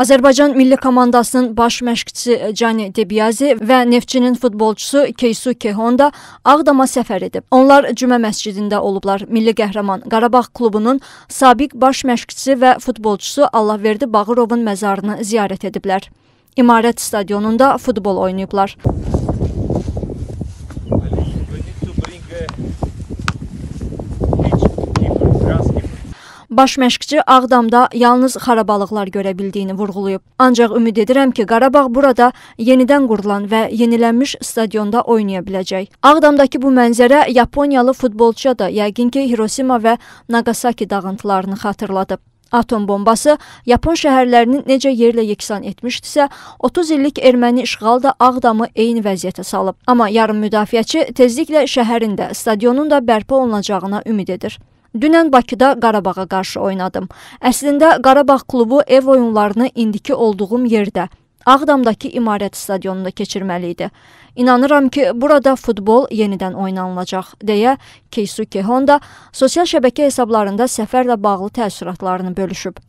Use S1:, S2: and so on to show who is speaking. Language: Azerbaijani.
S1: Azərbaycan milli komandasının baş məşqçisi e, Cani Debiyazi və Neftçinin futbolçusu Keysuke Honda Ağdama səfər edib. Onlar Cümə məscidində olublar. Milli qəhrəman Qarabağ klubunun sabiq baş məşqçisi və futbolçusu Allahverdi Bağırovun məzarını ziyarət ediblər. İmarət stadionunda futbol oynayıblar. Baş məşqçi Ağdamda yalnız xarabalıqlar görə bildiyini vurğulayıb. Ancaq ümid edirəm ki, Qarabağ burada yenidən qurulan və yenilənmiş stadionda oynaya biləcək. Ağdamdakı bu mənzərə Yaponiyalı futbolçuya da yəqin ki, Hirosima və Nagasaki dağıntılarını xatırladıb. Atom bombası Yapon şəhərlərini necə yerlə yeksan etmişdisə, 30 illik erməni işğal da Ağdamı eyni vəziyyətə salıb. Amma yarım müdafiəçi tezliklə şəhərin də, stadionun da bərpa olunacağına ümid edir. Dünən Bakıda Qarabağa qarşı oynadım. Əslində Qarabağ klubu ev oyunlarını indiki olduğum yerdə Ağdamdakı İmarət stadionunda keçirməli idi. İnanıram ki, burada futbol yenidən oynanılacaq, deyə Keisuke Honda sosial şəbəkə hesablarında səfərlə bağlı təəssüratlarını bölüşüb.